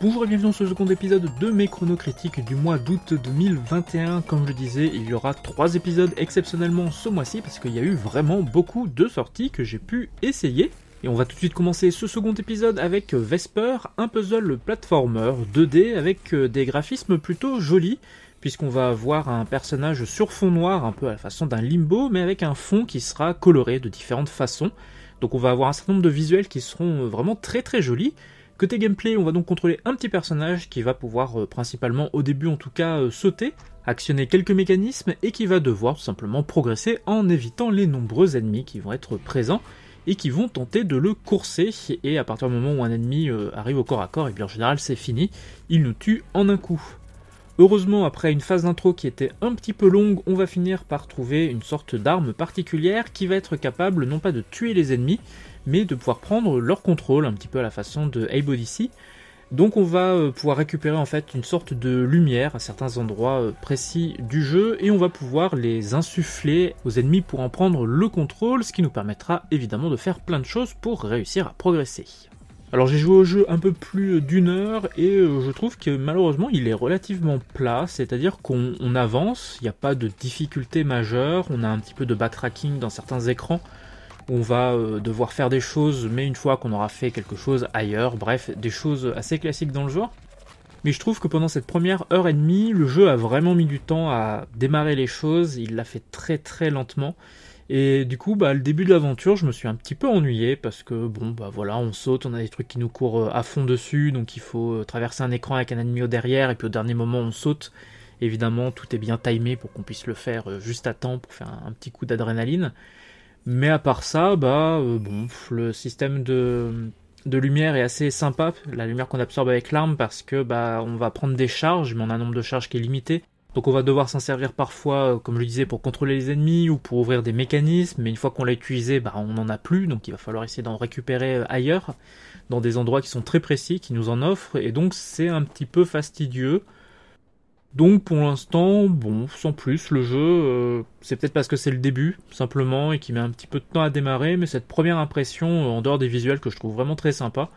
Bonjour et bienvenue dans ce second épisode de mes chronocritiques du mois d'août 2021. Comme je disais, il y aura trois épisodes exceptionnellement ce mois-ci parce qu'il y a eu vraiment beaucoup de sorties que j'ai pu essayer. Et on va tout de suite commencer ce second épisode avec Vesper, un puzzle platformer 2D avec euh, des graphismes plutôt jolis puisqu'on va avoir un personnage sur fond noir, un peu à la façon d'un limbo, mais avec un fond qui sera coloré de différentes façons. Donc on va avoir un certain nombre de visuels qui seront vraiment très très jolis. Côté gameplay, on va donc contrôler un petit personnage qui va pouvoir euh, principalement au début en tout cas euh, sauter, actionner quelques mécanismes et qui va devoir tout simplement progresser en évitant les nombreux ennemis qui vont être présents et qui vont tenter de le courser et à partir du moment où un ennemi euh, arrive au corps à corps et bien en général c'est fini, il nous tue en un coup. Heureusement, après une phase d'intro qui était un petit peu longue, on va finir par trouver une sorte d'arme particulière qui va être capable non pas de tuer les ennemis, mais de pouvoir prendre leur contrôle, un petit peu à la façon de ici Donc on va euh, pouvoir récupérer en fait une sorte de lumière à certains endroits euh, précis du jeu et on va pouvoir les insuffler aux ennemis pour en prendre le contrôle, ce qui nous permettra évidemment de faire plein de choses pour réussir à progresser. Alors j'ai joué au jeu un peu plus d'une heure et euh, je trouve que malheureusement il est relativement plat, c'est-à-dire qu'on avance, il n'y a pas de difficulté majeure, on a un petit peu de backtracking dans certains écrans on va euh, devoir faire des choses, mais une fois qu'on aura fait quelque chose ailleurs, bref, des choses assez classiques dans le genre. Mais je trouve que pendant cette première heure et demie, le jeu a vraiment mis du temps à démarrer les choses, il l'a fait très très lentement. Et du coup, bah, le début de l'aventure, je me suis un petit peu ennuyé parce que bon, bah voilà, on saute, on a des trucs qui nous courent euh, à fond dessus, donc il faut euh, traverser un écran avec un ennemi au derrière, et puis au dernier moment, on saute. Évidemment, tout est bien timé pour qu'on puisse le faire juste à temps pour faire un petit coup d'adrénaline. Mais à part ça, bah, euh, bon, le système de, de, lumière est assez sympa. La lumière qu'on absorbe avec l'arme parce que bah, on va prendre des charges, mais on a un nombre de charges qui est limité. Donc on va devoir s'en servir parfois, euh, comme je le disais, pour contrôler les ennemis ou pour ouvrir des mécanismes. Mais une fois qu'on l'a utilisé, bah, on n'en a plus. Donc il va falloir essayer d'en récupérer euh, ailleurs, dans des endroits qui sont très précis, qui nous en offrent. Et donc c'est un petit peu fastidieux. Donc pour l'instant, bon, sans plus, le jeu, euh, c'est peut-être parce que c'est le début, simplement, et qui met un petit peu de temps à démarrer, mais cette première impression, euh, en dehors des visuels que je trouve vraiment très sympa,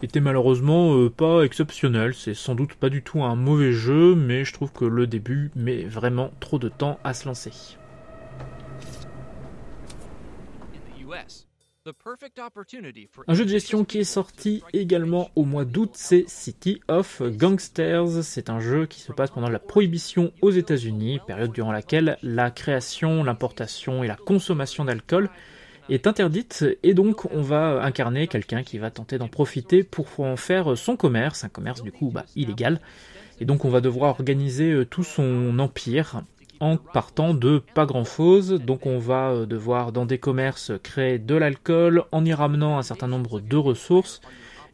était malheureusement euh, pas exceptionnelle. C'est sans doute pas du tout un mauvais jeu, mais je trouve que le début met vraiment trop de temps à se lancer. Un jeu de gestion qui est sorti également au mois d'août, c'est City of Gangsters. C'est un jeu qui se passe pendant la prohibition aux États-Unis, période durant laquelle la création, l'importation et la consommation d'alcool est interdite et donc on va incarner quelqu'un qui va tenter d'en profiter pour en faire son commerce, un commerce du coup bah, illégal. Et donc on va devoir organiser euh, tout son empire en partant de pas grand-chose. Donc on va euh, devoir dans des commerces créer de l'alcool en y ramenant un certain nombre de ressources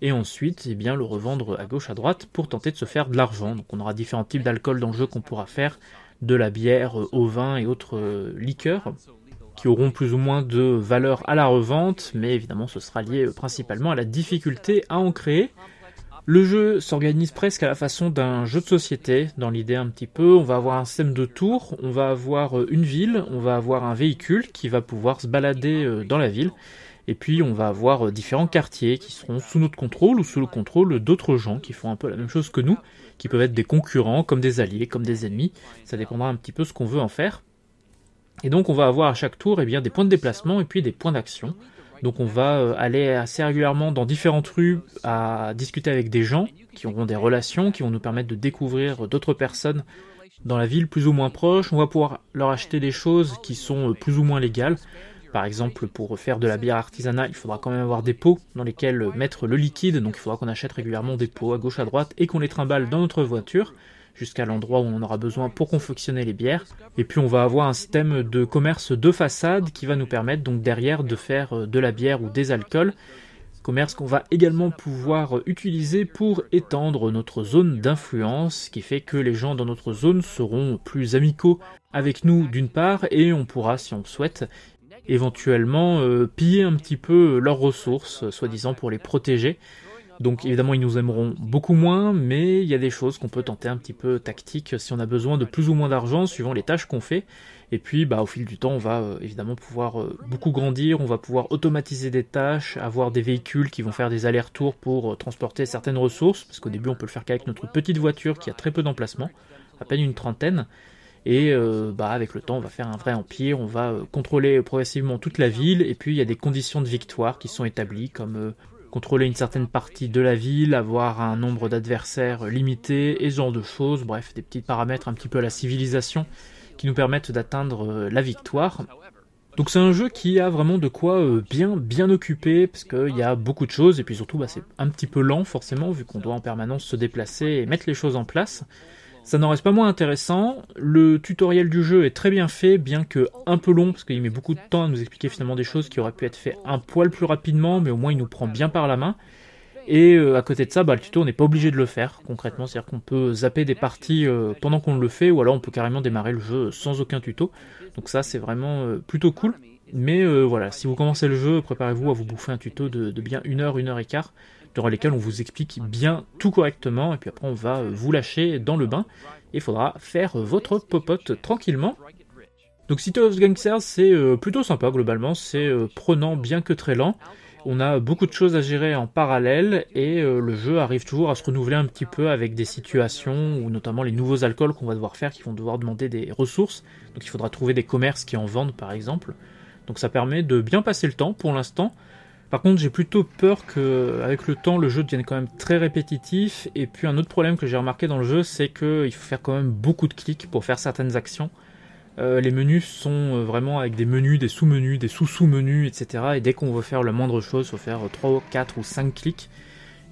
et ensuite eh bien, le revendre à gauche à droite pour tenter de se faire de l'argent. Donc on aura différents types d'alcool dans le jeu qu'on pourra faire, de la bière euh, au vin et autres euh, liqueurs qui auront plus ou moins de valeur à la revente, mais évidemment ce sera lié principalement à la difficulté à en créer. Le jeu s'organise presque à la façon d'un jeu de société, dans l'idée un petit peu. On va avoir un système de tour. on va avoir euh, une ville, on va avoir un véhicule qui va pouvoir se balader euh, dans la ville. Et puis on va avoir euh, différents quartiers qui seront sous notre contrôle ou sous le contrôle d'autres gens qui font un peu la même chose que nous, qui peuvent être des concurrents, comme des alliés, comme des ennemis. Ça dépendra un petit peu ce qu'on veut en faire. Et donc on va avoir à chaque tour eh bien, des points de déplacement et puis des points d'action. Donc on va euh, aller assez régulièrement dans différentes rues à discuter avec des gens qui auront des relations, qui vont nous permettre de découvrir d'autres personnes dans la ville plus ou moins proche. On va pouvoir leur acheter des choses qui sont euh, plus ou moins légales. Par exemple, pour faire de la bière artisanale, il faudra quand même avoir des pots dans lesquels mettre le liquide. Donc il faudra qu'on achète régulièrement des pots à gauche à droite et qu'on les trimballe dans notre voiture jusqu'à l'endroit où on aura besoin pour confectionner les bières. Et puis on va avoir un système de commerce de façade qui va nous permettre donc derrière de faire euh, de la bière ou des alcools. Commerce qu'on va également pouvoir utiliser pour étendre notre zone d'influence, ce qui fait que les gens dans notre zone seront plus amicaux avec nous d'une part, et on pourra, si on le souhaite, éventuellement euh, piller un petit peu leurs ressources, soi-disant pour les protéger. Donc évidemment, ils nous aimeront beaucoup moins, mais il y a des choses qu'on peut tenter un petit peu tactique si on a besoin de plus ou moins d'argent suivant les tâches qu'on fait. Et puis, bah, au fil du temps, on va euh, évidemment pouvoir euh, beaucoup grandir, on va pouvoir automatiser des tâches, avoir des véhicules qui vont faire des allers-retours pour euh, transporter certaines ressources, parce qu'au début, on peut le faire qu'avec notre petite voiture qui a très peu d'emplacement, à peine une trentaine. Et bah, avec le temps, on va faire un vrai empire, on va contrôler progressivement toute la ville, et puis il y a des conditions de victoire qui sont établies, comme contrôler une certaine partie de la ville, avoir un nombre d'adversaires limité et ce genre de choses, bref, des petits paramètres un petit peu à la civilisation qui nous permettent d'atteindre euh, la victoire. Donc c'est un jeu qui a vraiment de quoi euh, bien bien occuper parce qu'il y a beaucoup de choses et puis surtout bah, c'est un petit peu lent forcément vu qu'on doit en permanence se déplacer et mettre les choses en place. Ça n'en reste pas moins intéressant. Le tutoriel du jeu est très bien fait, bien que un peu long, parce qu'il met beaucoup de temps à nous expliquer finalement des choses qui auraient pu être faites un poil plus rapidement, mais au moins il nous prend bien par la main. Et euh, à côté de ça, bah, le tuto, on n'est pas obligé de le faire concrètement, c'est-à-dire qu'on peut zapper des parties euh, pendant qu'on le fait, ou alors on peut carrément démarrer le jeu sans aucun tuto. Donc ça, c'est vraiment euh, plutôt cool. Mais voilà, si vous commencez le jeu, préparez-vous à vous bouffer un tuto de, bien une heure, une heure et quart, durant lesquelles on vous explique bien tout correctement, et puis après on va euh, vous lâcher dans le bain, et il faudra faire euh, votre popote tranquillement. Donc City of Gangsters, c'est euh, plutôt sympa globalement, c'est prenant bien que très lent. On a beaucoup de choses à gérer en parallèle et le jeu arrive toujours à se renouveler un petit peu avec des situations ou notamment les nouveaux alcools qu'on va devoir faire qui vont devoir demander des ressources. Donc il faudra trouver des commerces qui en vendent par exemple. Donc ça permet de bien passer le temps pour l'instant. Par contre, j'ai plutôt peur que, avec le temps, le jeu devienne quand même très répétitif. Et puis, un autre problème que j'ai remarqué dans le jeu, c'est qu'il faut faire quand même beaucoup de clics pour faire certaines actions. Euh, les menus sont euh, vraiment avec des menus, des sous-menus, des sous-sous-menus, etc. Et dès qu'on veut faire la moindre chose, il faut faire 3, 4 ou 5 clics.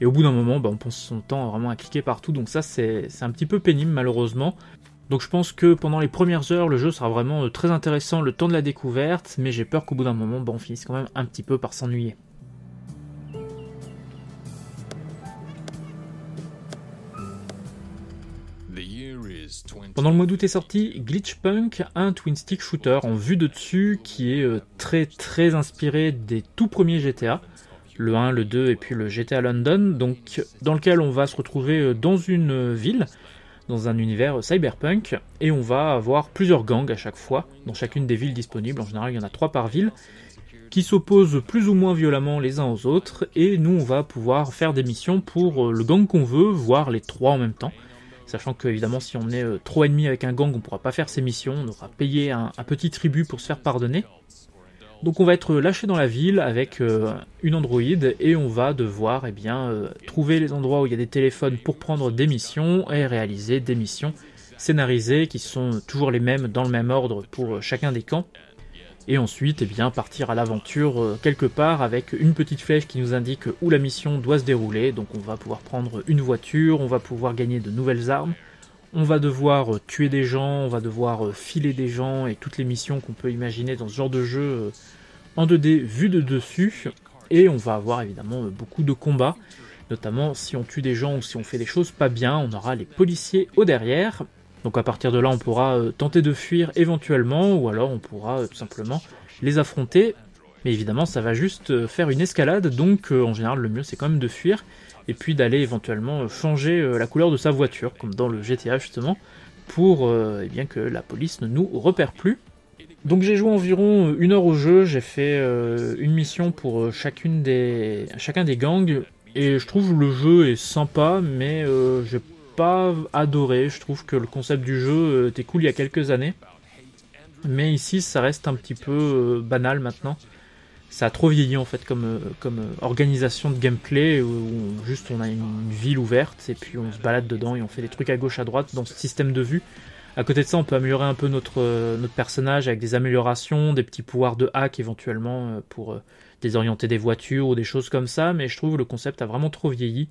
Et au bout d'un moment, bah, on pense son temps vraiment à cliquer partout. Donc ça, c'est un petit peu pénible, malheureusement. Donc je pense que pendant les premières heures, le jeu sera vraiment euh, très intéressant le temps de la découverte, mais j'ai peur qu'au bout d'un moment, bon, bah, on finisse quand même un petit peu par s'ennuyer. Pendant le mois d'août est sorti Glitch Punk, un twin stick shooter en vue de dessus qui est euh, très très inspiré des tout premiers GTA, le 1, le 2 et puis le GTA London, donc dans lequel on va se retrouver euh, dans une euh, ville, dans un univers cyberpunk, et on va avoir plusieurs gangs à chaque fois, dans chacune des villes disponibles, en général il y en a trois par ville, qui s'opposent plus ou moins violemment les uns aux autres, et nous on va pouvoir faire des missions pour le gang qu'on veut, voire les trois en même temps. Sachant que évidemment si on est euh, trop ennemi avec un gang, on ne pourra pas faire ses missions, on aura payé un, petit tribut pour se faire pardonner. Donc on va être euh, lâché dans la ville avec euh, une androïde et on va devoir eh bien, trouver les endroits où il y a des téléphones pour prendre des missions et réaliser des missions scénarisées qui sont toujours les mêmes dans le même ordre pour chacun des camps et ensuite eh bien, partir à l'aventure euh, quelque part avec une petite flèche qui nous indique où la mission doit se dérouler. Donc on va pouvoir prendre une voiture, on va pouvoir gagner de nouvelles armes, on va devoir euh, tuer des gens, on va devoir euh, filer des gens et toutes les missions qu'on peut imaginer dans ce genre de jeu en 2D vu de dessus. Et on va avoir évidemment beaucoup de combats, notamment si on tue des gens ou si on fait des choses pas bien, on aura les policiers au derrière. Donc à partir de là, on pourra euh, tenter de fuir éventuellement, ou alors on pourra euh, tout simplement les affronter. Mais évidemment, ça va juste euh, faire une escalade, donc en général, le mieux c'est quand même de fuir, et puis d'aller éventuellement changer la couleur de sa voiture, comme dans le GTA justement, pour eh bien, que la police ne nous repère plus. Donc j'ai joué environ une heure au jeu, j'ai fait une mission pour chacune des, chacun des gangs, et je trouve le jeu est sympa, mais j'ai pas pas adoré. Je trouve que le concept du jeu euh, était cool il y a quelques années. Mais ici, ça reste un petit peu euh, banal maintenant. Ça a trop vieilli en fait comme, euh, organisation de gameplay où juste on a une ville ouverte et puis on se balade dedans et on fait des trucs à gauche à droite dans ce système de vue. À côté de ça, on peut améliorer un peu notre, notre personnage avec des améliorations, des petits pouvoirs de hack éventuellement pour désorienter des voitures ou des choses comme ça, mais je trouve le concept a vraiment trop vieilli.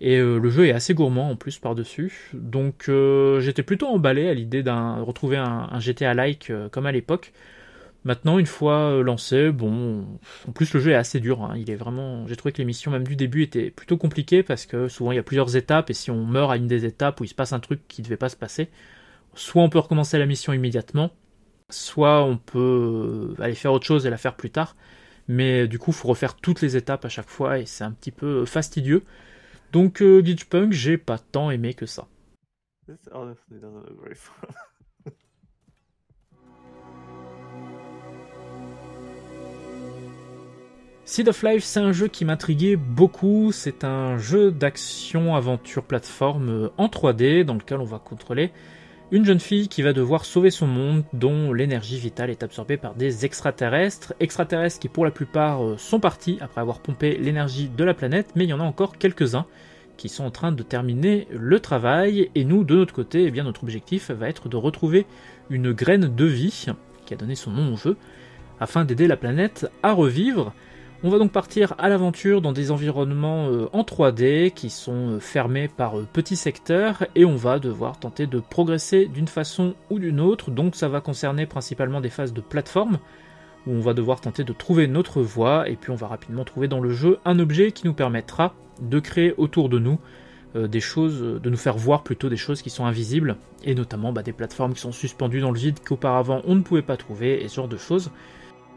Et euh, le jeu est assez gourmand en plus par-dessus. Donc euh, j'étais plutôt emballé à l'idée d'un retrouver un, GTA-like euh, comme à l'époque. Maintenant, une fois lancé, bon, en plus le jeu est assez dur. Hein. Il est vraiment, j'ai trouvé que les missions, même du début, étaient plutôt compliquées parce que souvent il y a plusieurs étapes et si on meurt à une des étapes où il se passe un truc qui ne devait pas se passer, soit on peut recommencer la mission immédiatement, soit on peut aller faire autre chose et la faire plus tard. Mais du coup, faut refaire toutes les étapes à chaque fois et c'est un petit peu fastidieux. Donc euh, punk j'ai pas tant aimé que ça. Oh, Seed of Life, c'est un jeu qui m'intriguait beaucoup. C'est un jeu d'action-aventure plateforme euh, en 3D dans lequel on va contrôler une jeune fille qui va devoir sauver son monde dont l'énergie vitale est absorbée par des extraterrestres, extraterrestres qui pour la plupart euh, sont partis après avoir pompé l'énergie de la planète, mais il y en a encore quelques-uns qui sont en train de terminer le travail et nous de notre côté, eh bien notre objectif va être de retrouver une graine de vie qui a donné son nom au jeu afin d'aider la planète à revivre. On va donc partir à l'aventure dans des environnements euh, en 3D qui sont euh, fermés par euh, petits secteurs et on va devoir tenter de progresser d'une façon ou d'une autre. Donc ça va concerner principalement des phases de plateforme où on va devoir tenter de trouver notre voie et puis on va rapidement trouver dans le jeu un objet qui nous permettra de créer autour de nous des choses, de nous faire voir plutôt des choses qui sont invisibles et notamment bah, des plateformes qui sont suspendues dans le vide qu'auparavant on ne pouvait pas trouver et ce genre de choses.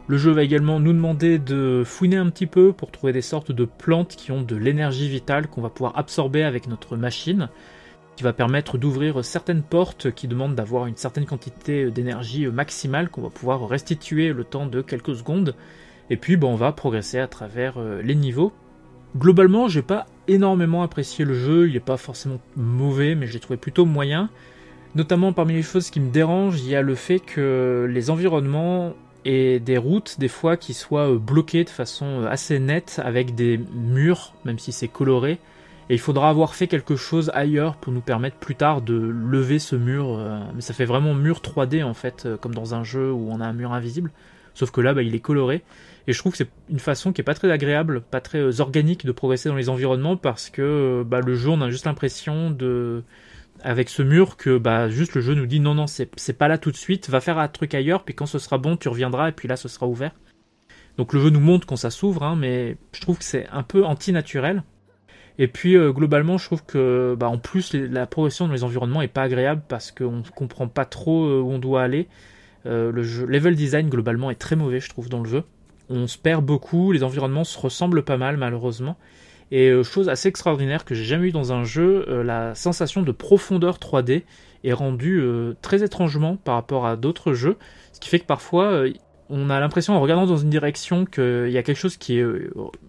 Le jeu va également nous demander de fouiner un petit peu pour trouver des sortes de plantes qui ont de l'énergie vitale qu'on va pouvoir absorber avec notre machine, qui va permettre d'ouvrir certaines portes qui demandent d'avoir une certaine quantité d'énergie maximale qu'on va pouvoir restituer le temps de quelques secondes. Et puis on va progresser à travers euh, les niveaux. Globalement, j'ai pas énormément apprécié le jeu, il n'est pas forcément mauvais, mais je l'ai trouvé plutôt moyen. Notamment parmi les choses qui me dérangent, il y a le fait que les environnements et des routes des fois qui soient euh, bloquées de façon euh, assez nette avec des murs, même si c'est coloré. Et il faudra avoir fait quelque chose ailleurs pour nous permettre plus tard de lever ce mur. Euh, mais ça fait vraiment mur 3D en fait, comme dans un jeu où on a un mur invisible. Sauf que là, bah, il est coloré. Et je trouve que c'est une façon qui est pas très agréable, pas très organique de progresser dans les environnements parce que bah, le jeu, on a juste l'impression de avec ce mur que bah juste le jeu nous dit non non c'est pas là tout de suite, va faire un truc ailleurs puis quand ce sera bon tu reviendras et puis là ce sera ouvert. Donc le jeu nous montre quand ça s'ouvre hein, mais je trouve que c'est un peu antinaturel. Et puis euh, globalement je trouve que bah, en plus la progression dans les environnements n'est pas agréable parce qu'on comprend pas trop euh, où on doit aller. Euh, le jeu, level design globalement est très mauvais je trouve dans le jeu. On se perd beaucoup, les environnements se ressemblent pas mal malheureusement. Et euh, chose assez extraordinaire que j'ai jamais eu dans un jeu, euh, la sensation de profondeur 3D est rendue euh, très étrangement par rapport à d'autres jeux, ce qui fait que parfois on a l'impression en regardant dans une direction qu'il y a quelque chose qui est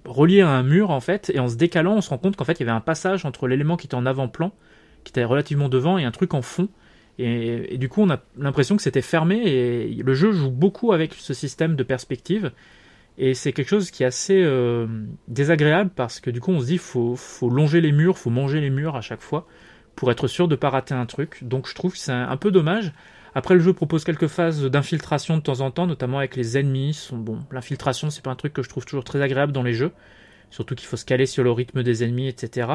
relié à un mur en fait, et en se décalant on se rend compte qu'en fait il y avait un passage entre l'élément qui était en avant-plan, qui était relativement devant, et un truc en fond. Et, et du coup on a l'impression que c'était fermé, et le jeu joue beaucoup avec ce système de perspective, et c'est quelque chose qui est assez euh, désagréable parce que du coup on se dit faut, faut longer les murs, faut manger les murs à chaque fois pour être sûr de pas rater un truc. Donc je trouve que c'est un, peu dommage. Après le jeu propose quelques phases d'infiltration de temps en temps, notamment avec les ennemis. Sont, bon, l'infiltration c'est pas un truc que je trouve toujours très agréable dans les jeux, surtout qu'il faut se caler sur le rythme des ennemis, etc.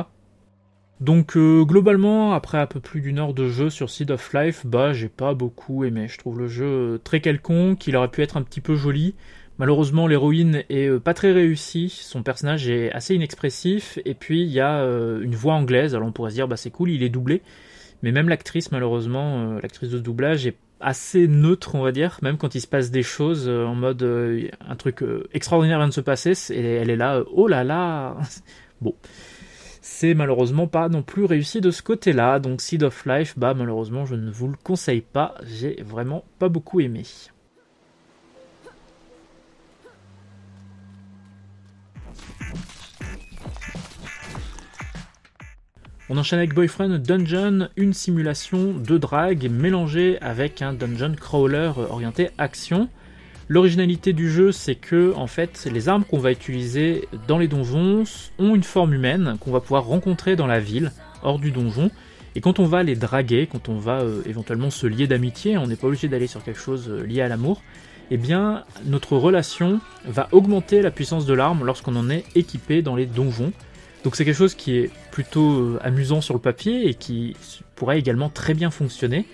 Donc euh, globalement, après un peu plus d'une heure de jeu sur Seed of Life, bah j'ai pas beaucoup aimé. Je trouve le jeu euh, très quelconque, il aurait pu être un petit peu joli, Malheureusement, l'héroïne est euh, pas très réussie, son personnage est assez inexpressif, et puis il y a euh, une voix anglaise, alors on pourrait se dire bah c'est cool, il est doublé, mais même l'actrice malheureusement, euh, l'actrice de doublage est assez neutre on va dire, même quand il se passe des choses en mode un truc extraordinaire vient de se passer, et elle est là, oh là là, bon. C'est malheureusement pas non plus réussi de ce côté-là, donc Seed of Life, bah malheureusement je ne vous le conseille pas, j'ai vraiment pas beaucoup aimé. On enchaîne avec Boyfriend Dungeon, une simulation de drague mélangée avec un dungeon crawler orienté action. L'originalité du jeu, c'est que en fait, les armes qu'on va utiliser dans les donjons ont une forme humaine qu'on va pouvoir rencontrer dans la ville, hors du donjon. Et quand on va les draguer, quand on va euh, éventuellement se lier d'amitié, on n'est pas obligé d'aller sur quelque chose euh, lié à l'amour, eh bien, notre relation va augmenter la puissance de l'arme lorsqu'on en est équipé dans les donjons. Donc c'est quelque chose qui est plutôt euh, amusant sur le papier et qui pourrait également très bien fonctionner.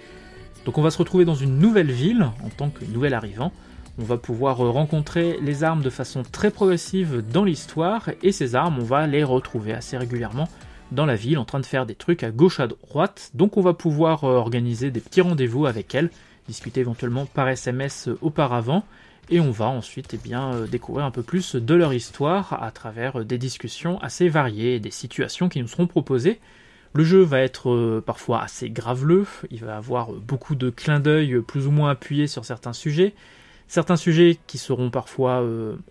Donc on va se retrouver dans une nouvelle ville en tant que nouvel arrivant. On va pouvoir euh, rencontrer les armes de façon très progressive dans l'histoire et ces armes on va les retrouver assez régulièrement dans la ville en train de faire des trucs à gauche à droite. Donc on va pouvoir euh, organiser des petits rendez-vous avec elles, discuter éventuellement par SMS auparavant et on va ensuite eh bien, euh, découvrir un peu plus de leur histoire à travers euh, des discussions assez variées et des situations qui nous seront proposées. Le jeu va être euh, parfois assez graveleux, il va avoir beaucoup de clins d'œil plus ou moins appuyés sur certains sujets, certains sujets qui seront parfois,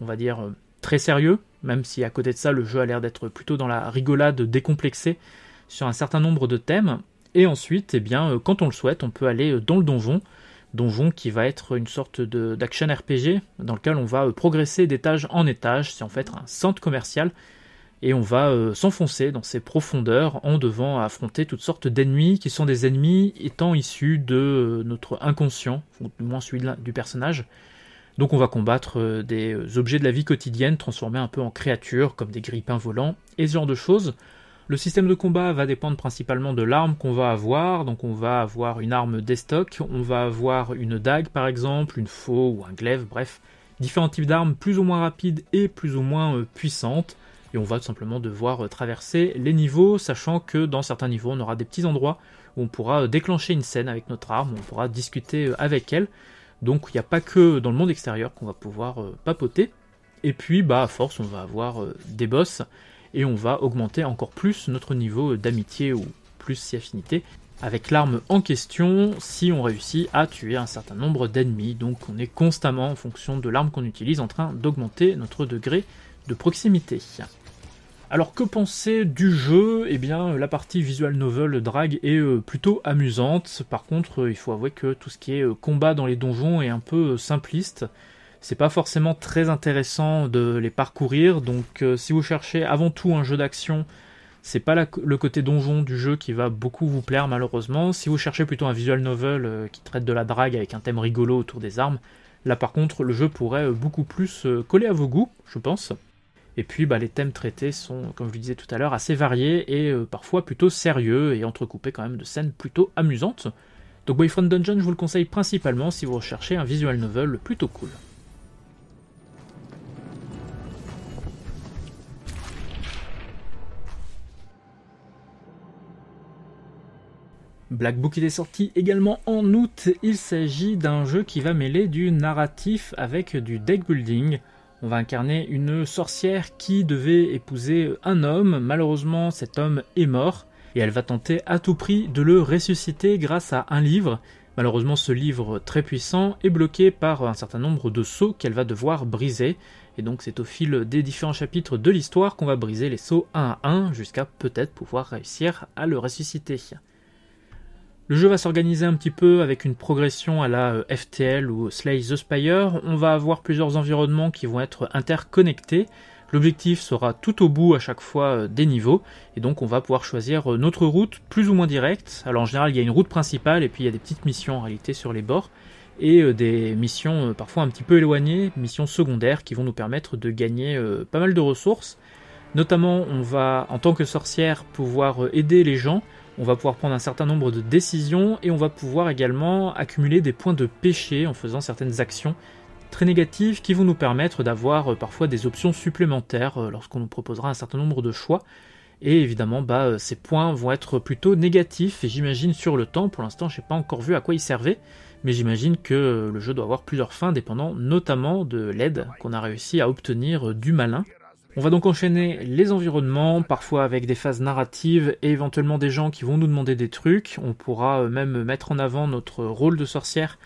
on va dire, très sérieux, même si à côté de ça le jeu a l'air d'être plutôt dans la rigolade décomplexée sur un certain nombre de thèmes, et ensuite, eh bien, quand on le souhaite, on peut aller dans le donjon, donjon qui va être une sorte d'action RPG dans lequel on va euh, progresser d'étage en étage. C'est en fait un centre commercial et on va euh, s'enfoncer dans ses profondeurs en devant affronter toutes sortes d'ennemis qui sont des ennemis étant issus de euh, notre inconscient, ou du moins celui du personnage. Donc on va combattre des objets de la vie quotidienne transformés un peu en créatures comme des grippins volants et ce genre de choses. Le système de combat va dépendre principalement de l'arme qu'on va avoir, donc on va avoir une arme d'estoc, on va avoir une dague par exemple, une faux ou un glaive, bref, différents types d'armes plus ou moins rapides et plus ou moins euh, puissantes, et on va tout simplement devoir euh, traverser les niveaux, sachant que dans certains niveaux on aura des petits endroits où on pourra euh, déclencher une scène avec notre arme, on pourra discuter avec elle, donc il n'y a pas que dans le monde extérieur qu'on va pouvoir papoter, et puis bah à force on va avoir des boss, et on va augmenter encore plus notre niveau d'amitié ou plus si affinité avec l'arme en question si on réussit à tuer un certain nombre d'ennemis. Donc on est constamment en fonction de l'arme qu'on utilise en train d'augmenter notre degré de proximité. Alors que penser du jeu Eh bien la partie visual novel drag est euh, plutôt amusante. Par contre euh, il faut avouer que tout ce qui est euh, combat dans les donjons est un peu simpliste c'est pas forcément très intéressant de les parcourir. Donc, euh, si vous cherchez avant tout un jeu d'action, c'est pas le côté donjon du jeu qui va beaucoup vous plaire malheureusement. Si vous cherchez plutôt un visual novel euh, qui traite de la drague avec un thème rigolo autour des armes, là par contre le jeu pourrait euh, beaucoup plus coller à vos goûts, je pense. Et puis bah, les thèmes traités sont, comme je le disais tout à l'heure, assez variés et parfois plutôt sérieux et entrecoupés quand même de scènes plutôt amusantes. Donc Boyfriend Dungeon, je vous le conseille principalement si vous recherchez un visual novel plutôt cool. Black Book il est sorti également en août. Il s'agit d'un jeu qui va mêler du narratif avec du deck building. On va incarner une sorcière qui devait épouser un homme. Malheureusement, cet homme est mort et elle va tenter à tout prix de le ressusciter grâce à un livre. Malheureusement, ce livre très puissant est bloqué par un certain nombre de sceaux qu'elle va devoir briser. Et donc, c'est au fil des différents chapitres de l'histoire qu'on va briser les sceaux un à un jusqu'à peut-être pouvoir réussir à le ressusciter. Le jeu va s'organiser un petit peu avec une progression à la euh, FTL ou Slay the Spire. On va avoir plusieurs environnements qui vont être interconnectés. L'objectif sera tout au bout à chaque fois euh, des niveaux, et donc on va pouvoir choisir euh, notre route plus ou moins directe. Alors en général, il y a une route principale, et puis il y a des petites missions en réalité sur les bords, et des missions parfois un petit peu éloignées, missions secondaires qui vont nous permettre de gagner pas mal de ressources. Notamment, on va en tant que sorcière pouvoir aider les gens on va pouvoir prendre un certain nombre de décisions et on va pouvoir également accumuler des points de péché en faisant certaines actions très négatives qui vont nous permettre d'avoir euh, parfois des options supplémentaires euh, lorsqu'on nous proposera un certain nombre de choix. Et évidemment, bah, euh, ces points vont être plutôt négatifs, et j'imagine sur le temps, pour l'instant, je n'ai pas encore vu à quoi ils servaient, mais j'imagine que le jeu doit avoir plusieurs fins, dépendant notamment de l'aide qu'on a réussi à obtenir du malin. On va donc enchaîner les environnements, parfois avec des phases narratives et éventuellement des gens qui vont nous demander des trucs. On pourra euh, même mettre en avant notre rôle de sorcière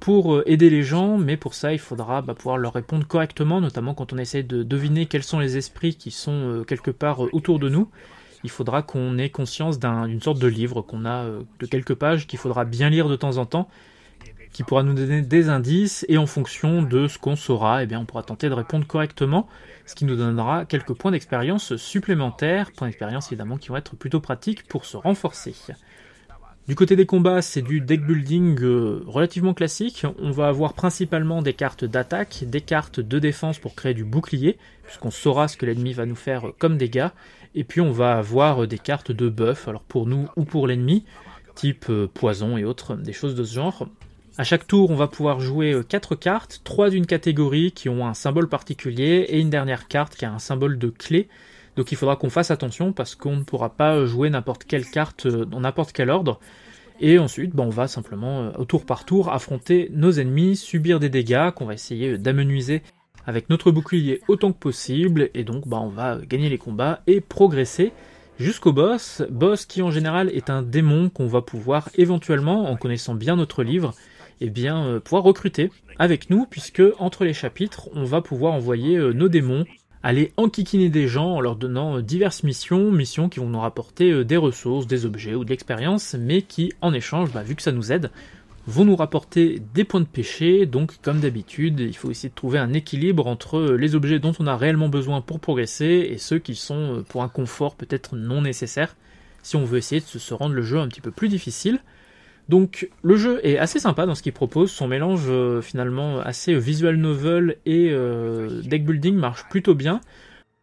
pour euh, aider les gens, mais pour ça il faudra bah, pouvoir leur répondre correctement, notamment quand on essaie de deviner quels sont les esprits qui sont euh, quelque part autour de nous. Il faudra qu'on ait conscience d'une sorte de livre qu'on a de quelques pages qu'il faudra bien lire de temps en temps qui pourra nous donner des indices et en fonction de ce qu'on saura, eh bien, on pourra tenter de répondre correctement, ce qui nous donnera quelques points d'expérience supplémentaires, points d'expérience évidemment qui vont être plutôt pratiques pour se renforcer. Du côté des combats, c'est du deck building euh, relativement classique. On va avoir principalement des cartes d'attaque, des cartes de défense pour créer du bouclier, puisqu'on saura ce que l'ennemi va nous faire comme dégâts. Et puis on va avoir des cartes de buff, alors pour nous ou pour l'ennemi, type euh, poison et autres, des choses de ce genre. À chaque tour, on va pouvoir jouer 4 euh, cartes, 3 d'une catégorie qui ont un symbole particulier et une dernière carte qui a un symbole de clé. Donc il faudra qu'on fasse attention parce qu'on ne pourra pas euh, jouer n'importe quelle carte euh, dans n'importe quel ordre. Et ensuite, ben, on va simplement, au tour par tour, affronter nos ennemis, subir des dégâts qu'on va essayer d'amenuiser avec notre bouclier autant que possible. Et donc, ben, on va gagner les combats et progresser jusqu'au boss. Boss qui, en général, est un démon qu'on va pouvoir éventuellement, en connaissant bien notre livre, et eh bien, euh, pouvoir recruter avec nous, puisque entre les chapitres, on va pouvoir envoyer euh, nos démons aller enquiquiner des gens en leur donnant euh, diverses missions, missions qui vont nous rapporter des ressources, des objets ou de l'expérience, mais qui, en échange, bah, vu que ça nous aide, vont nous rapporter des points de péché, donc comme d'habitude, il faut essayer de trouver un équilibre entre les objets dont on a réellement besoin pour progresser et ceux qui sont pour un confort peut-être non nécessaire, si on veut essayer de se rendre le jeu un petit peu plus difficile. Donc le jeu est assez sympa dans ce qu'il propose, son mélange euh, finalement assez euh, visual novel et euh, deck building marche plutôt bien.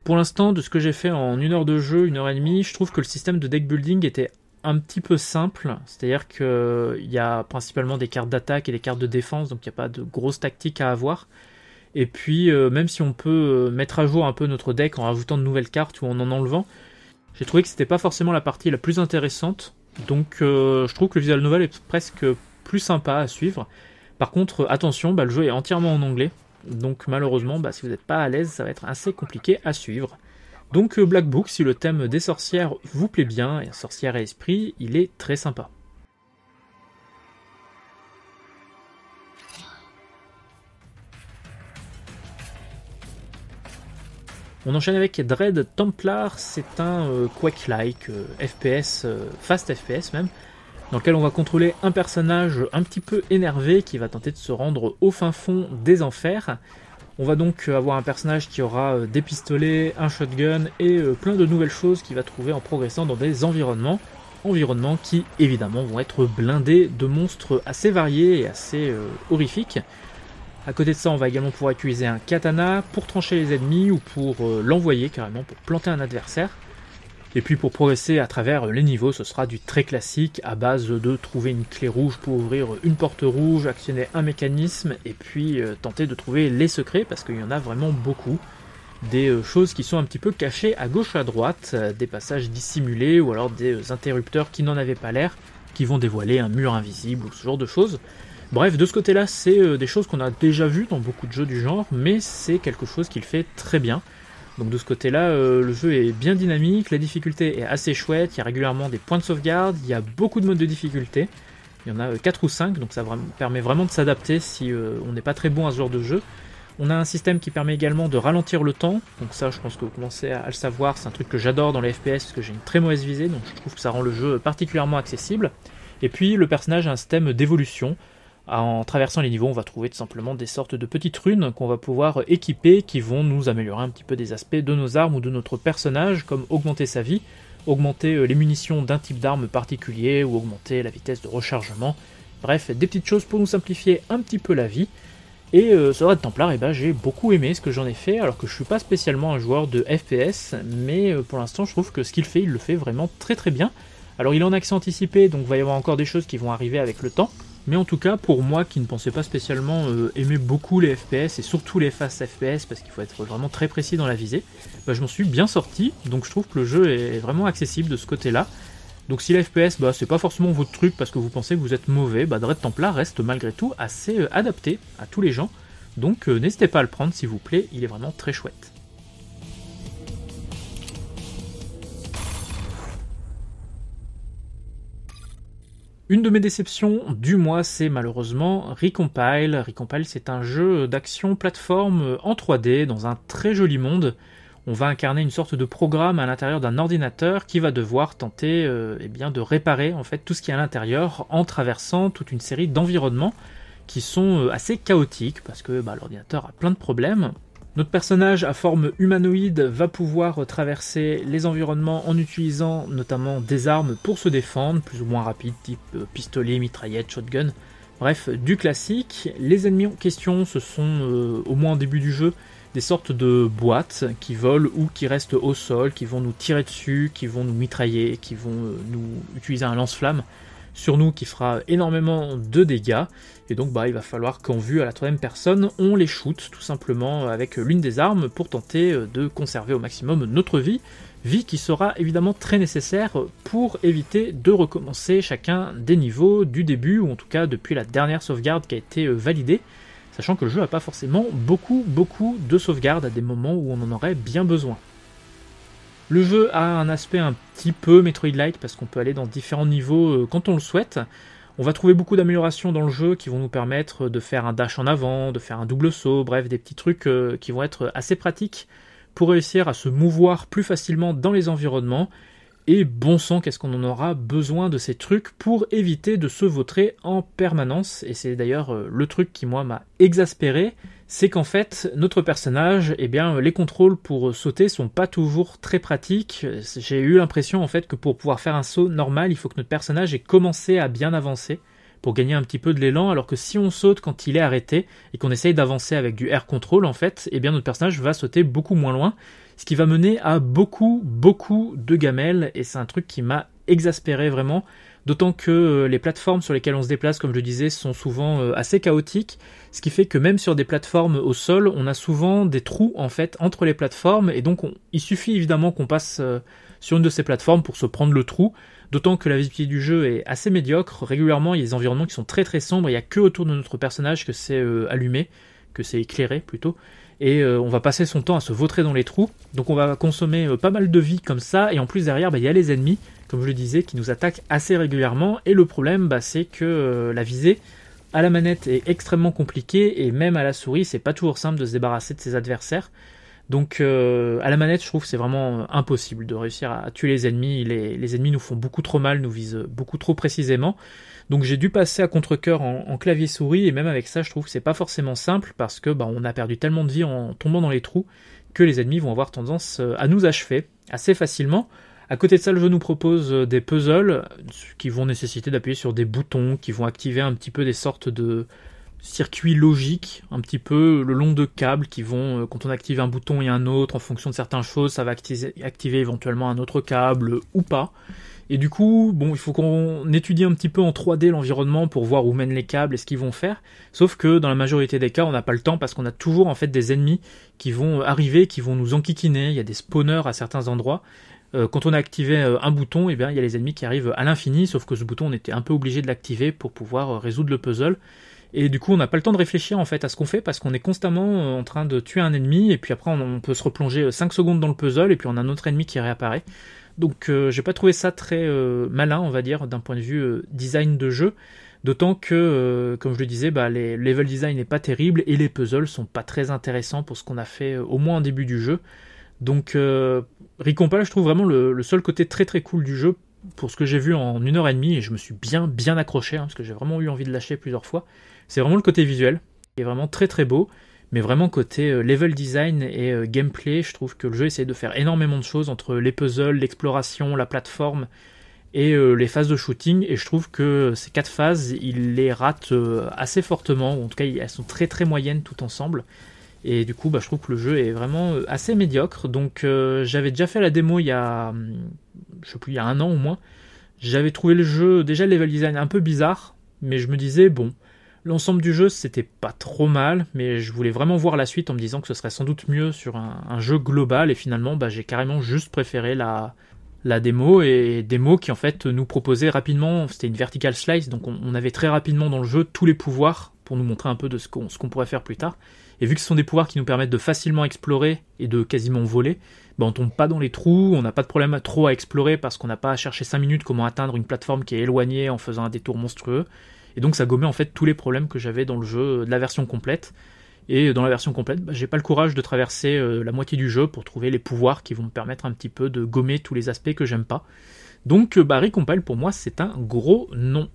Pour l'instant, de ce que j'ai fait en une heure de jeu, une heure et demie, je trouve que le système de deck building était un petit peu simple, c'est-à-dire qu'il y a principalement des cartes d'attaque et des cartes de défense, donc il n'y a pas de grosses tactiques à avoir. Et puis, même si on peut mettre à jour un peu notre deck en ajoutant de nouvelles cartes ou en en enlevant, j'ai trouvé que c'était pas forcément la partie la plus intéressante donc euh, je trouve que le visual novel est presque plus sympa à suivre. Par contre, attention, bah, le jeu est entièrement en anglais. Donc malheureusement, bah, si vous n'êtes pas à l'aise, ça va être assez compliqué à suivre. Donc euh, Black Book, si le thème des sorcières vous plaît bien, et sorcière et esprit, il est très sympa. On enchaîne avec Dread Templar, c'est un euh, Quake-like, euh, FPS, euh, fast FPS même, dans lequel on va contrôler un personnage un petit peu énervé qui va tenter de se rendre au fin fond des enfers. On va donc avoir un personnage qui aura des pistolets, un shotgun et plein de nouvelles choses qu'il va trouver en progressant dans des environnements. Environnements qui évidemment vont être blindés de monstres assez variés et assez horrifiques. À côté de ça, on va également pouvoir utiliser un katana pour trancher les ennemis ou pour euh, l'envoyer carrément, pour planter un adversaire. Et puis pour progresser à travers les niveaux, ce sera du très classique à base de trouver une clé rouge pour ouvrir une porte rouge, actionner un mécanisme et puis euh, tenter de trouver les secrets parce qu'il y en a vraiment beaucoup. Des euh, choses qui sont un petit peu cachées à gauche à droite, des passages dissimulés ou alors des interrupteurs qui n'en avaient pas l'air, qui vont dévoiler un mur invisible ou ce genre de choses. Bref, de ce côté-là, c'est euh, des choses qu'on a déjà vues dans beaucoup de jeux du genre, mais c'est quelque chose qu'il fait très bien. Donc de ce côté-là, euh, le jeu est bien dynamique, la difficulté est assez chouette, il y a régulièrement des points de sauvegarde, il y a beaucoup de modes de difficulté. Il y en a 4 euh, ou 5, donc ça permet vraiment de s'adapter si on n'est pas très bon à ce genre de jeu. On a un système qui permet également de ralentir le temps, donc ça je pense que vous commencez à, à le savoir, c'est un truc que j'adore dans les FPS parce que j'ai une très mauvaise visée, donc je trouve que ça rend le jeu particulièrement accessible. Et puis le personnage a un système d'évolution, en traversant les niveaux, on va trouver tout simplement des sortes de petites runes qu'on va pouvoir équiper qui vont nous améliorer un petit peu des aspects de nos armes ou de notre personnage, comme augmenter sa vie, augmenter euh, les munitions d'un type d'arme particulier ou augmenter la vitesse de rechargement. Bref, des petites choses pour nous simplifier un petit peu la vie. Et euh, ce Red Templar, eh ben, j'ai beaucoup aimé ce que j'en ai fait, alors que je ne suis pas spécialement un joueur de FPS, mais euh, pour l'instant je trouve que ce qu'il fait, il le fait vraiment très très bien. Alors il en en accès anticipé, donc il va y avoir encore des choses qui vont arriver avec le temps, mais en tout cas, pour moi qui ne pensais pas spécialement euh, aimer beaucoup les FPS et surtout les faces FPS parce qu'il faut être vraiment très précis dans la visée, bah, je m'en suis bien sorti. Donc je trouve que le jeu est vraiment accessible de ce côté-là. Donc si la FPS, bah, c'est pas forcément votre truc parce que vous pensez que vous êtes mauvais, bah, Dread Templar reste malgré tout assez euh, adapté à tous les gens. Donc euh, n'hésitez pas à le prendre s'il vous plaît, il est vraiment très chouette. Une de mes déceptions du mois, c'est malheureusement Recompile. Recompile, c'est un jeu d'action plateforme en 3D dans un très joli monde. On va incarner une sorte de programme à l'intérieur d'un ordinateur qui va devoir tenter euh, eh bien, de réparer en fait tout ce qui est à l'intérieur en traversant toute une série d'environnements qui sont euh, assez chaotiques parce que bah, l'ordinateur a plein de problèmes notre personnage à forme humanoïde va pouvoir traverser les environnements en utilisant notamment des armes pour se défendre, plus ou moins rapides, type euh, pistolet, mitraillette, shotgun. Bref, du classique. Les ennemis en question, ce sont, euh, au moins au début du jeu, des sortes de boîtes qui volent ou qui restent au sol, qui vont nous tirer dessus, qui vont nous mitrailler, qui vont euh, nous utiliser un lance-flamme sur nous qui fera énormément de dégâts. Et donc bah, il va falloir qu'en vue à la troisième personne, on les shoot tout simplement avec l'une des armes pour tenter euh, de conserver au maximum notre vie. Vie qui sera évidemment très nécessaire pour éviter de recommencer chacun des niveaux du début, ou en tout cas depuis la dernière sauvegarde qui a été euh, validée sachant que le jeu n'a pas forcément beaucoup beaucoup de sauvegardes à des moments où on en aurait bien besoin. Le jeu a un aspect un petit peu Metroid-like parce qu'on peut aller dans différents niveaux euh, quand on le souhaite. On va trouver beaucoup d'améliorations dans le jeu qui vont nous permettre de faire un dash en avant, de faire un double saut, bref, des petits trucs euh, qui vont être assez pratiques pour réussir à se mouvoir plus facilement dans les environnements. Et bon sang, qu'est-ce qu'on en aura besoin de ces trucs pour éviter de se vautrer en permanence. Et c'est d'ailleurs euh, le truc qui, moi, m'a exaspéré, c'est qu'en fait, notre personnage, eh bien, les contrôles pour sauter sont pas toujours très pratiques. J'ai eu l'impression en fait que pour pouvoir faire un saut normal, il faut que notre personnage ait commencé à bien avancer pour gagner un petit peu de l'élan, alors que si on saute quand il est arrêté et qu'on essaye d'avancer avec du air control, en fait, eh bien notre personnage va sauter beaucoup moins loin, ce qui va mener à beaucoup, beaucoup de gamelles, et c'est un truc qui m'a exaspéré vraiment. D'autant que euh, les plateformes sur lesquelles on se déplace, comme je le disais, sont souvent euh, assez chaotiques, ce qui fait que même sur des plateformes au sol, on a souvent des trous en fait entre les plateformes, et donc il suffit évidemment qu'on passe euh, sur une de ces plateformes pour se prendre le trou, d'autant que la visibilité du jeu est assez médiocre, régulièrement il y a des environnements qui sont très très sombres, il n'y a que autour de notre personnage que c'est allumé, que c'est éclairé plutôt, et euh, on va passer son temps à se vautrer dans les trous. Donc on va consommer euh, pas mal de vie comme ça, et en plus derrière, bah, il y a les ennemis, comme je le disais, qui nous attaquent assez régulièrement, et le problème, bah, c'est que euh, la visée à la manette est extrêmement compliquée, et même à la souris, c'est pas toujours simple de se débarrasser de ses adversaires. Donc euh, à la manette, je trouve c'est vraiment euh, impossible de réussir à tuer les ennemis. Les, ennemis nous font beaucoup trop mal, nous visent beaucoup trop précisément. Donc j'ai dû passer à contre-coeur en, clavier souris et même avec ça, je trouve que c'est pas forcément simple parce que bah, on a perdu tellement de vie en tombant dans les trous que les ennemis vont avoir tendance euh, à nous achever assez facilement. À côté de ça, le jeu nous propose des puzzles qui vont nécessiter d'appuyer sur des boutons, qui vont activer un petit peu des sortes de, circuit logique un petit peu le long de câbles qui vont, euh, quand on active un bouton et un autre, en fonction de certaines choses, ça va activer, éventuellement un autre câble ou pas. Et du coup, bon, il faut qu'on étudie un petit peu en 3D l'environnement pour voir où mènent les câbles et ce qu'ils vont faire. Sauf que dans la majorité des cas, on n'a pas le temps parce qu'on a toujours en fait des ennemis qui vont euh, arriver, qui vont nous enquiquiner. Il y a des spawners à certains endroits. Euh, quand on a activé un bouton, eh bien, il y a les ennemis qui arrivent à l'infini. Sauf que ce bouton, on était un peu obligé de l'activer pour pouvoir résoudre le puzzle. Et du coup, on n'a pas le temps de réfléchir en fait à ce qu'on fait parce qu'on est constamment euh, en train de tuer un ennemi et puis après on, peut se replonger 5 euh, secondes dans le puzzle et puis on a un autre ennemi qui réapparaît. Donc euh, j'ai pas trouvé ça très malin, on va dire, d'un point de vue design de jeu. D'autant que, comme je le disais, bah, les level design n'est pas terrible et les puzzles sont pas très intéressants pour ce qu'on a fait au moins en début du jeu. Donc Ricompal, je trouve vraiment le, seul côté très très cool du jeu pour ce que j'ai vu en une heure et demie et je me suis bien bien accroché hein, parce que j'ai vraiment eu envie de lâcher plusieurs fois. C'est vraiment le côté visuel qui est vraiment très très beau, mais vraiment côté euh, level design et euh, gameplay, je trouve que le jeu essaie de faire énormément de choses entre les puzzles, l'exploration, la plateforme et euh, les phases de shooting. Et je trouve que ces quatre phases, il les rate assez fortement, ou en tout cas elles sont très très moyennes tout ensemble. Et du coup, bah, je trouve que le jeu est vraiment assez médiocre. Donc, j'avais déjà fait la démo il y a, je sais plus, il y a un an au moins. J'avais trouvé le jeu, déjà le level design un peu bizarre, mais je me disais, bon, L'ensemble du jeu, c'était pas trop mal, mais je voulais vraiment voir la suite en me disant que ce serait sans doute mieux sur un, jeu global, et finalement, bah, j'ai carrément juste préféré la, la démo, et démo qui en fait nous proposait rapidement, c'était une vertical slice, donc on, avait très rapidement dans le jeu tous les pouvoirs pour nous montrer un peu de ce qu'on pourrait faire plus tard. Et vu que ce sont des pouvoirs qui nous permettent de facilement explorer et de quasiment voler, bah on tombe pas dans les trous, on n'a pas de problème à trop à explorer parce qu'on n'a pas à chercher 5 minutes comment atteindre une plateforme qui est éloignée en faisant un détour monstrueux. Et donc ça gommait en fait tous les problèmes que j'avais dans le jeu euh, de la version complète. Et euh, dans la version complète, bah, j'ai pas le courage de traverser euh, la moitié du jeu pour trouver les pouvoirs qui vont me permettre un petit peu de gommer tous les aspects que j'aime pas. Donc bah, Recompile pour moi c'est un gros non.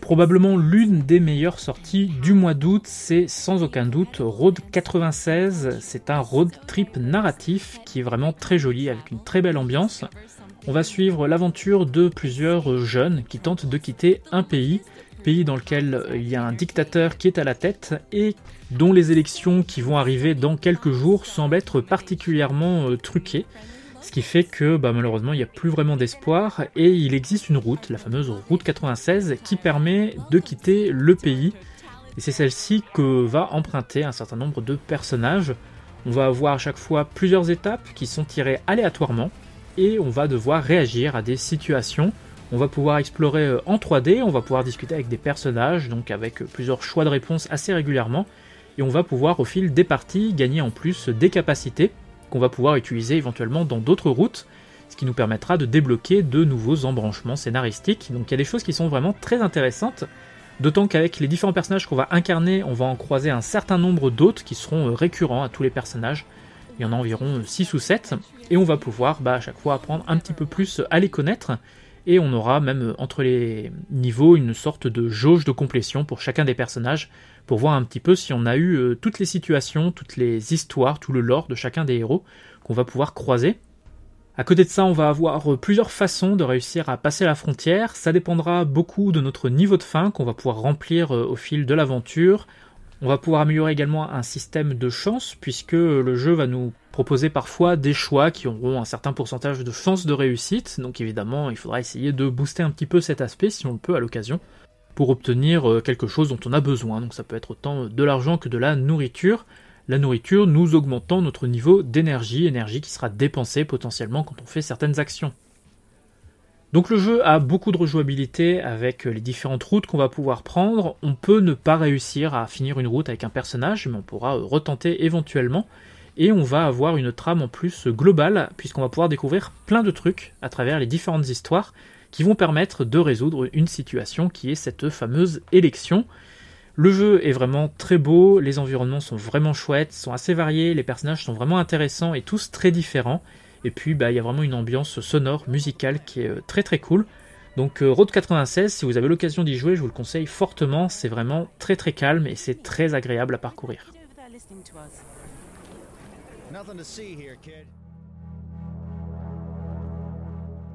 Probablement l'une des meilleures sorties du mois d'août, c'est sans aucun doute Road 96. C'est un road trip narratif qui est vraiment très joli avec une très belle ambiance on va suivre l'aventure de plusieurs jeunes qui tentent de quitter un pays, pays dans lequel il y a un dictateur qui est à la tête et dont les élections qui vont arriver dans quelques jours semblent être particulièrement euh, truquées. Ce qui fait que bah, malheureusement il n'y a plus vraiment d'espoir et il existe une route, la fameuse route 96, qui permet de quitter le pays. Et c'est celle-ci que va emprunter un certain nombre de personnages. On va avoir à chaque fois plusieurs étapes qui sont tirées aléatoirement, et on va devoir réagir à des situations. On va pouvoir explorer euh, en 3D, on va pouvoir discuter avec des personnages, donc avec euh, plusieurs choix de réponses assez régulièrement, et on va pouvoir au fil des parties gagner en plus euh, des capacités qu'on va pouvoir utiliser éventuellement dans d'autres routes, ce qui nous permettra de débloquer de nouveaux embranchements scénaristiques. Donc il y a des choses qui sont vraiment très intéressantes, d'autant qu'avec les différents personnages qu'on va incarner, on va en croiser un certain nombre d'autres qui seront récurrents à tous les personnages. Il y en a environ 6 ou 7, et on va pouvoir bah, à chaque fois apprendre un petit peu plus à les connaître et on aura même euh, entre les niveaux une sorte de jauge de complétion pour chacun des personnages pour voir un petit peu si on a eu euh, toutes les situations, toutes les histoires, tout le lore de chacun des héros qu'on va pouvoir croiser. À côté de ça, on va avoir euh, plusieurs façons de réussir à passer la frontière. Ça dépendra beaucoup de notre niveau de fin qu'on va pouvoir remplir au fil de l'aventure, on va pouvoir améliorer également un système de chance, puisque le jeu va nous proposer parfois des choix qui auront un certain pourcentage de chance de réussite, donc évidemment il faudra essayer de booster un petit peu cet aspect si on le peut à l'occasion, pour obtenir euh, quelque chose dont on a besoin, donc ça peut être autant de l'argent que de la nourriture. La nourriture nous augmentant notre niveau d'énergie, énergie qui sera dépensée potentiellement quand on fait certaines actions. Donc le jeu a beaucoup de rejouabilité avec euh, les différentes routes qu'on va pouvoir prendre. On peut ne pas réussir à finir une route avec un personnage, mais on pourra euh, retenter éventuellement. Et on va avoir une trame en plus euh, globale, puisqu'on va pouvoir découvrir plein de trucs à travers les différentes histoires qui vont permettre de résoudre une situation qui est cette fameuse élection. Le jeu est vraiment très beau, les environnements sont vraiment chouettes, sont assez variés, les personnages sont vraiment intéressants et tous très différents. Et puis, bah, il y a vraiment une ambiance sonore, musicale qui est euh, très très cool. Donc euh, Road 96, si vous avez l'occasion d'y jouer, je vous le conseille fortement. C'est vraiment très très calme et c'est très agréable à parcourir.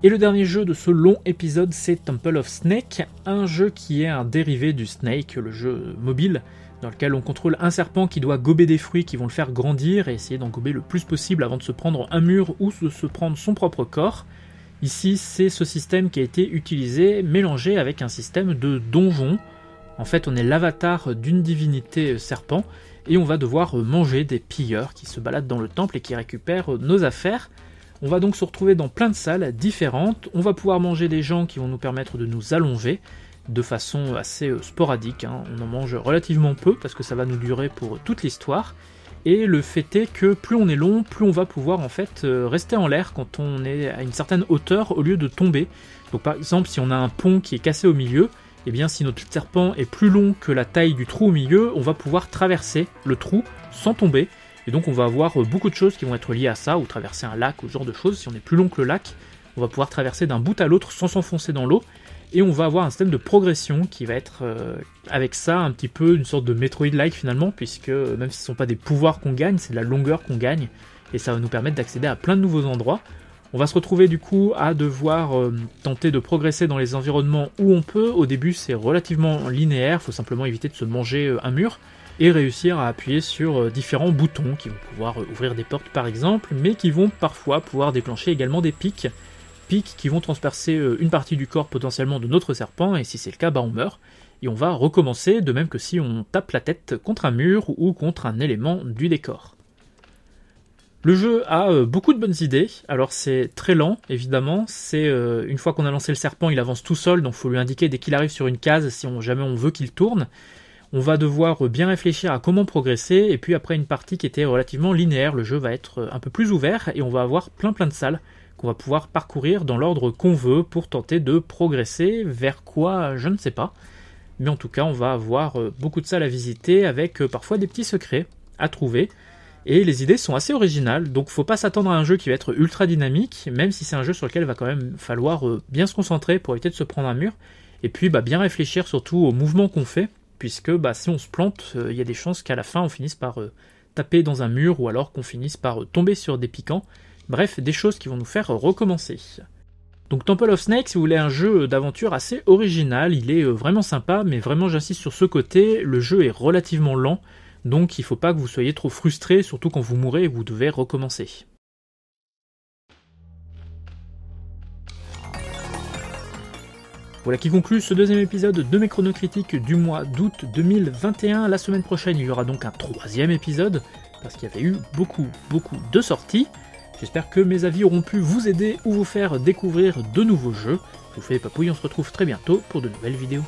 Et le dernier jeu de ce long épisode, c'est Temple of Snake, un jeu qui est un dérivé du Snake, le jeu mobile dans lequel on contrôle un serpent qui doit gober des fruits qui vont le faire grandir et essayer d'en gober le plus possible avant de se prendre un mur ou de se prendre son propre corps. Ici, c'est ce système qui a été utilisé, mélangé avec un système de donjon. En fait, on est l'avatar d'une divinité serpent et on va devoir manger des pilleurs qui se baladent dans le temple et qui récupèrent nos affaires. On va donc se retrouver dans plein de salles différentes, on va pouvoir manger des gens qui vont nous permettre de nous allonger, de façon assez euh, sporadique. Hein. On en mange relativement peu parce que ça va nous durer pour toute l'histoire. Et le fait est que plus on est long, plus on va pouvoir en fait euh, rester en l'air quand on est à une certaine hauteur au lieu de tomber. Donc par exemple, si on a un pont qui est cassé au milieu, et eh bien si notre serpent est plus long que la taille du trou au milieu, on va pouvoir traverser le trou sans tomber. Et donc on va avoir euh, beaucoup de choses qui vont être liées à ça, ou traverser un lac, ou ce genre de choses. Si on est plus long que le lac, on va pouvoir traverser d'un bout à l'autre sans s'enfoncer dans l'eau. Et on va avoir un système de progression qui va être euh, avec ça un petit peu une sorte de Metroid-like finalement, puisque même si ce ne sont pas des pouvoirs qu'on gagne, c'est de la longueur qu'on gagne, et ça va nous permettre d'accéder à plein de nouveaux endroits. On va se retrouver du coup à devoir euh, tenter de progresser dans les environnements où on peut. Au début c'est relativement linéaire, il faut simplement éviter de se manger euh, un mur et réussir à appuyer sur différents boutons qui vont pouvoir ouvrir des portes par exemple, mais qui vont parfois pouvoir déclencher également des pics qui vont transpercer euh, une partie du corps potentiellement de notre serpent, et si c'est le cas, bah on meurt, et on va recommencer, de même que si on tape la tête contre un mur ou contre un élément du décor. Le jeu a euh, beaucoup de bonnes idées, alors c'est très lent évidemment, c'est euh, une fois qu'on a lancé le serpent il avance tout seul, donc il faut lui indiquer dès qu'il arrive sur une case si on, jamais on veut qu'il tourne. On va devoir bien réfléchir à comment progresser, et puis après une partie qui était relativement linéaire, le jeu va être un peu plus ouvert et on va avoir plein plein de salles on va pouvoir parcourir dans l'ordre qu'on veut pour tenter de progresser vers quoi, je ne sais pas. Mais en tout cas, on va avoir euh, beaucoup de salles à visiter avec euh, parfois des petits secrets à trouver. Et les idées sont assez originales, donc faut pas s'attendre à un jeu qui va être ultra dynamique, même si c'est un jeu sur lequel il va quand même falloir euh, bien se concentrer pour éviter de se prendre un mur, et puis bah, bien réfléchir surtout aux mouvements qu'on fait, puisque bah, si on se plante, il y a des chances qu'à la fin on finisse par taper dans un mur ou alors qu'on finisse par tomber sur des piquants, Bref, des choses qui vont nous faire recommencer. Donc Temple of Snakes, si vous voulez un jeu d'aventure assez original, il est euh, vraiment sympa, mais vraiment j'insiste sur ce côté, le jeu est relativement lent, donc il ne faut pas que vous soyez trop frustré, surtout quand vous mourrez et vous devez recommencer. Voilà qui conclut ce deuxième épisode de mes chronocritiques du mois d'août 2021. La semaine prochaine, il y aura donc un troisième épisode, parce qu'il y avait eu beaucoup, beaucoup de sorties. J'espère que mes avis auront pu vous aider ou vous faire découvrir de nouveaux jeux. Je vous fais papouille, on se retrouve très bientôt pour de nouvelles vidéos.